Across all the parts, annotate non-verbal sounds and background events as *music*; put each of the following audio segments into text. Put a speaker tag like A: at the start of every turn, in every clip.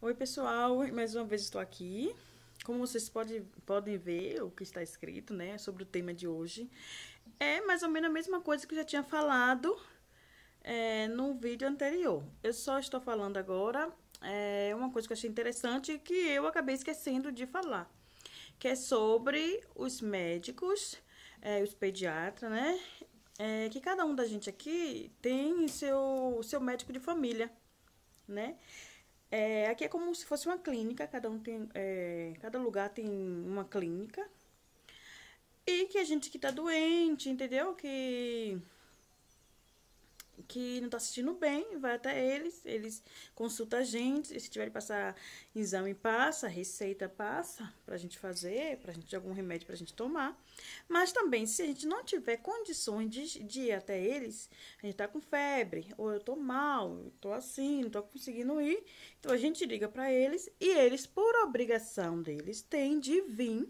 A: Oi, pessoal, mais uma vez estou aqui. Como vocês pode, podem ver, o que está escrito, né, sobre o tema de hoje, é mais ou menos a mesma coisa que eu já tinha falado é, no vídeo anterior. Eu só estou falando agora é, uma coisa que eu achei interessante e que eu acabei esquecendo de falar, que é sobre os médicos, é, os pediatras, né, é, que cada um da gente aqui tem seu, seu médico de família, né, é, aqui é como se fosse uma clínica, cada um tem, é, cada lugar tem uma clínica. E que a gente que tá doente, entendeu? Que que não tá assistindo bem, vai até eles, eles consultam a gente, e se tiver que passar exame, passa, receita passa pra gente fazer, pra gente algum remédio pra gente tomar. Mas também, se a gente não tiver condições de, de ir até eles, a gente tá com febre, ou eu tô mal, eu tô assim, não tô conseguindo ir, então a gente liga pra eles e eles, por obrigação deles, têm de vir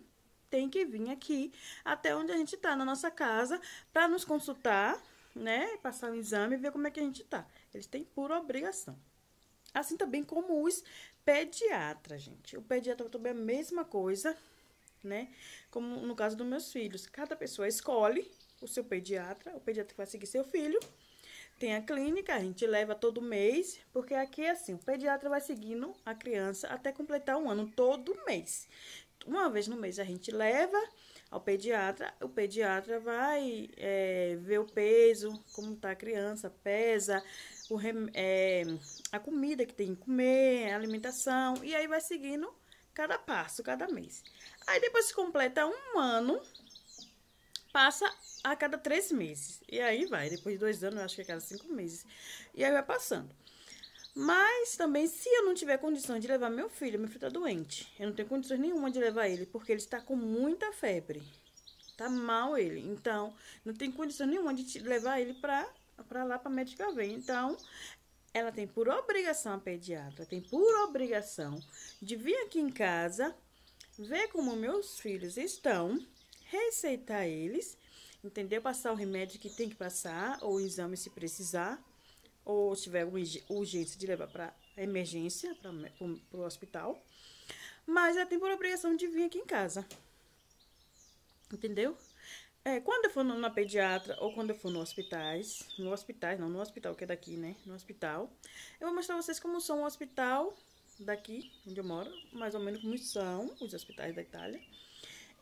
A: tem que vir aqui até onde a gente está na nossa casa para nos consultar, né? Passar o exame e ver como é que a gente tá. Eles têm pura obrigação. Assim também como os pediatras, gente. O pediatra também é a mesma coisa, né? Como no caso dos meus filhos. Cada pessoa escolhe o seu pediatra, o pediatra que vai seguir seu filho. Tem a clínica, a gente leva todo mês, porque aqui é assim, o pediatra vai seguindo a criança até completar um ano todo mês. Uma vez no mês a gente leva, ao pediatra, o pediatra vai é, ver o peso, como está a criança, pesa, o rem, é, a comida que tem que comer, a alimentação, e aí vai seguindo cada passo, cada mês. Aí depois se completa um ano, passa a cada três meses. E aí vai, depois de dois anos, acho que a é cada cinco meses. E aí vai passando. Mas também, se eu não tiver condição de levar meu filho, meu filho tá doente. Eu não tenho condições nenhuma de levar ele, porque ele está com muita febre. Tá mal ele. Então, não tem condição nenhuma de levar ele pra, pra lá, pra médica ver. Então, ela tem por obrigação, a pediatra, tem por obrigação de vir aqui em casa, ver como meus filhos estão, receitar eles, entendeu? Passar o remédio que tem que passar, ou o exame se precisar ou tiver urgência de levar para emergência, para o hospital. Mas ela é, tem por obrigação de vir aqui em casa. Entendeu? É, quando eu for na pediatra ou quando eu for no hospitais, no hospitais, não, no hospital que é daqui, né? No hospital, eu vou mostrar vocês como são o hospital daqui, onde eu moro, mais ou menos como são os hospitais da Itália.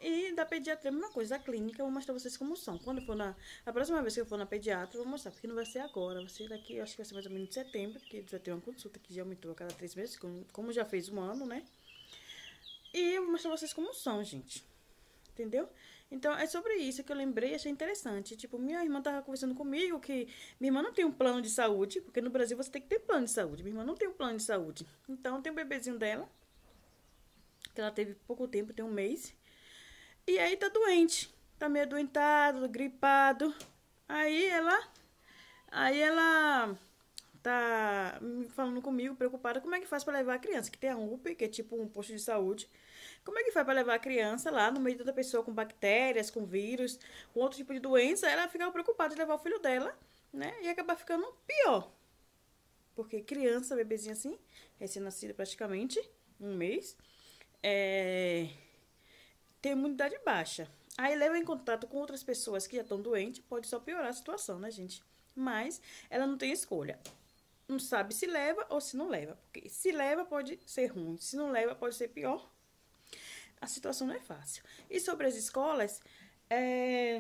A: E da pediatria, a mesma coisa, da clínica, eu vou mostrar vocês como são. Quando for na. A próxima vez que eu for na pediatra, eu vou mostrar, porque não vai ser agora. Vai ser daqui, acho que vai ser mais ou menos em setembro, porque já ter uma consulta que já aumentou a cada três meses, como já fez um ano, né? E eu vou mostrar vocês como são, gente. Entendeu? Então, é sobre isso que eu lembrei e achei interessante. Tipo, minha irmã tava conversando comigo que minha irmã não tem um plano de saúde, porque no Brasil você tem que ter plano de saúde. Minha irmã não tem um plano de saúde. Então, tem um bebezinho dela, que ela teve pouco tempo, tem um mês. E aí tá doente, tá meio doentado, gripado. Aí ela aí ela tá falando comigo, preocupada, como é que faz para levar a criança, que tem a UP, que é tipo um posto de saúde. Como é que faz para levar a criança lá no meio de pessoa com bactérias, com vírus, com outro tipo de doença? Ela ficava preocupada de levar o filho dela, né? E acabar ficando pior. Porque criança, bebezinha assim, recém-nascida praticamente, um mês, é, tem imunidade baixa. Aí leva em contato com outras pessoas que já estão doentes, pode só piorar a situação, né, gente? Mas ela não tem escolha. Não sabe se leva ou se não leva. Porque se leva pode ser ruim, se não leva pode ser pior. A situação não é fácil. E sobre as escolas, é...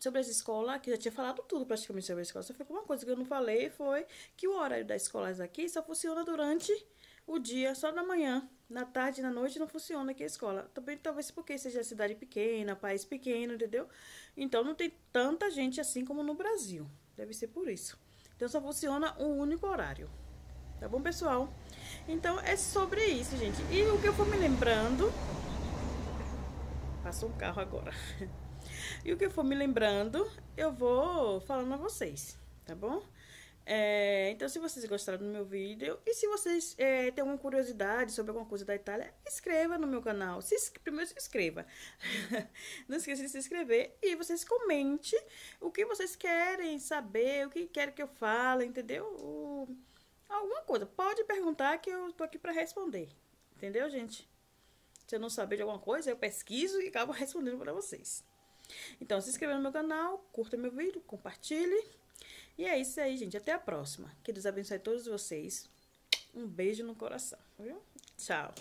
A: sobre as escolas, que eu já tinha falado tudo praticamente sobre a escola. Só ficou uma coisa que eu não falei foi que o horário das escolas aqui só funciona durante o dia, só na manhã na tarde, e na noite não funciona aqui a escola. Também talvez porque seja cidade pequena, país pequeno, entendeu? Então não tem tanta gente assim como no Brasil. Deve ser por isso. Então só funciona um único horário. Tá bom, pessoal? Então é sobre isso, gente. E o que eu for me lembrando. Passou um carro agora. *laughs* E o que eu for me lembrando, eu vou falando a vocês, tá bom? É, então, se vocês gostaram do meu vídeo e se vocês é, têm alguma curiosidade sobre alguma coisa da Itália, escreva no meu canal. Se, primeiro se inscreva. *laughs* Não esqueça de se inscrever e vocês comente o que vocês querem saber, o que querem que eu fale, entendeu? O, alguma coisa. Pode perguntar que eu tô aqui pra responder. Entendeu, gente? Se eu não saber de alguma coisa, eu pesquiso e acabo respondendo pra vocês. Então, se inscreva no meu canal, curta meu vídeo, compartilhe. E é isso aí, gente. Até a próxima. Que Deus abençoe todos vocês. Um beijo no coração, viu? Tchau.